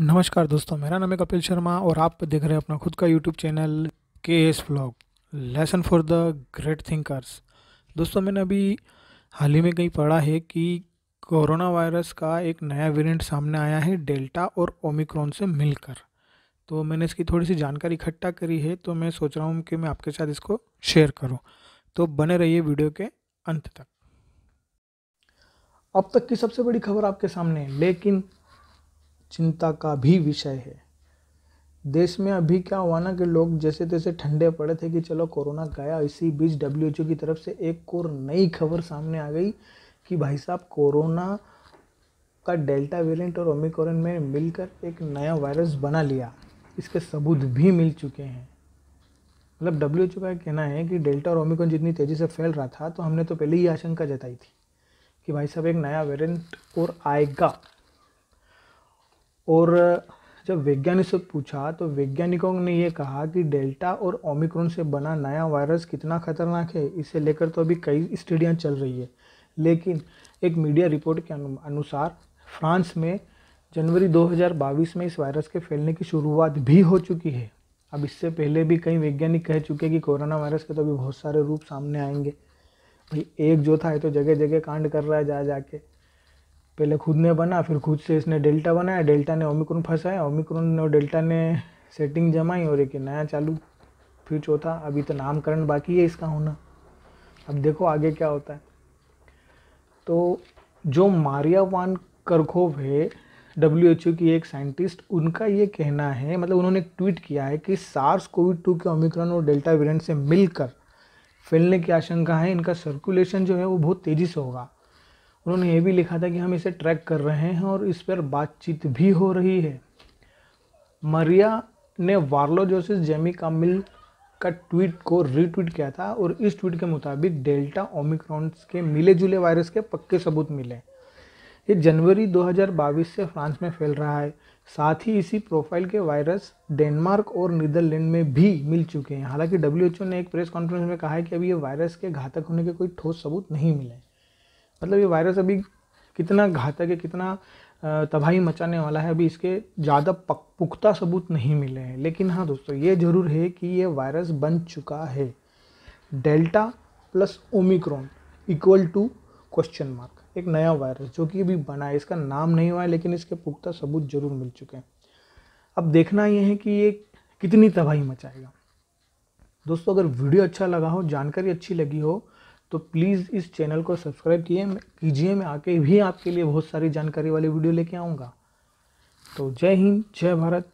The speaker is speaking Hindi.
नमस्कार दोस्तों मेरा नाम है कपिल शर्मा और आप देख रहे हैं अपना खुद का यूट्यूब चैनल के S blog lesson for the great thinkers दोस्तों मैंने अभी हाल ही में कहीं पढ़ा है कि कोरोना वायरस का एक नया वेरिएंट सामने आया है डेल्टा और ओमिक्रॉन से मिलकर तो मैंने इसकी थोड़ी सी जानकारी इकट्ठा करी है तो मैं सोच रहा हूँ कि मैं आपके साथ इसको शेयर करूँ तो बने रहिए वीडियो के अंत तक अब तक की सबसे बड़ी खबर आपके सामने है लेकिन चिंता का भी विषय है देश में अभी क्या हुआ ना कि लोग जैसे तैसे ठंडे पड़े थे कि चलो कोरोना गया इसी बीच डब्ल्यू की तरफ से एक और नई खबर सामने आ गई कि भाई साहब कोरोना का डेल्टा वेरिएंट और ओमिक्रॉन में मिलकर एक नया वायरस बना लिया इसके सबूत भी मिल चुके हैं मतलब डब्ल्यू एच का कहना है कि डेल्टा और ओमिक्रॉन जितनी तेज़ी से फैल रहा था तो हमने तो पहले ही आशंका जताई थी कि भाई साहब एक नया वेरिएंट और आएगा और जब वैज्ञानिक से पूछा तो वैज्ञानिकों ने यह कहा कि डेल्टा और ओमिक्रोन से बना नया वायरस कितना खतरनाक है इसे लेकर तो अभी कई स्टडियाँ चल रही है लेकिन एक मीडिया रिपोर्ट के अनुसार फ्रांस में जनवरी 2022 में इस वायरस के फैलने की शुरुआत भी हो चुकी है अब इससे पहले भी कई वैज्ञानिक कह चुके हैं कि कोरोना वायरस के तो अभी बहुत सारे रूप सामने आएंगे भाई एक जो था ये तो जगह जगह कांड कर रहा है जा जाके पहले खुद ने बना फिर खुद से इसने डेल्टा बनाया डेल्टा ने ओमिक्रोन फंसाया ओमिक्रोन और डेल्टा ने सेटिंग जमाई और एक नया चालू फिर चौथा अभी तो नामकरण बाकी है इसका होना अब देखो आगे क्या होता है तो जो मारिया वान करखोव है डब्ल्यू एच ओ की एक साइंटिस्ट उनका ये कहना है मतलब उन्होंने ट्वीट किया है कि सार्स कोविड टू के ओमिक्रॉन और डेल्टा वेरिएंट से मिलकर फैलने की आशंका है इनका सर्कुलेशन जो है वो बहुत तेज़ी से होगा उन्होंने ये भी लिखा था कि हम इसे ट्रैक कर रहे हैं और इस पर बातचीत भी हो रही है मरिया ने वार्लो जोसेस जेमी कामिल का ट्वीट को रीट्वीट किया था और इस ट्वीट के मुताबिक डेल्टा ओमिक्रॉन्स के मिले जुले वायरस के पक्के सबूत मिले ये जनवरी 2022 से फ्रांस में फैल रहा है साथ ही इसी प्रोफाइल के वायरस डेनमार्क और नीदरलैंड में भी मिल चुके हैं हालांकि डब्ल्यू ने एक प्रेस कॉन्फ्रेंस में कहा है कि अभी ये वायरस के घातक होने के कोई ठोस सबूत नहीं मिले मतलब ये वायरस अभी कितना घातक है कितना तबाही मचाने वाला है अभी इसके ज़्यादा पुख्ता सबूत नहीं मिले हैं लेकिन हाँ दोस्तों ये ज़रूर है कि ये वायरस बन चुका है Delta plus Omicron equal to question mark एक नया वायरस जो कि अभी बना है इसका नाम नहीं हुआ है लेकिन इसके पुख्ता सबूत ज़रूर मिल चुके हैं अब देखना यह है कि ये कितनी तबाही मचाएगा दोस्तों अगर वीडियो अच्छा लगा हो जानकारी अच्छी लगी हो तो प्लीज़ इस चैनल को सब्सक्राइब किए कीजिए मैं आके भी आपके लिए बहुत सारी जानकारी वाली वीडियो लेके आऊँगा तो जय हिंद जय भारत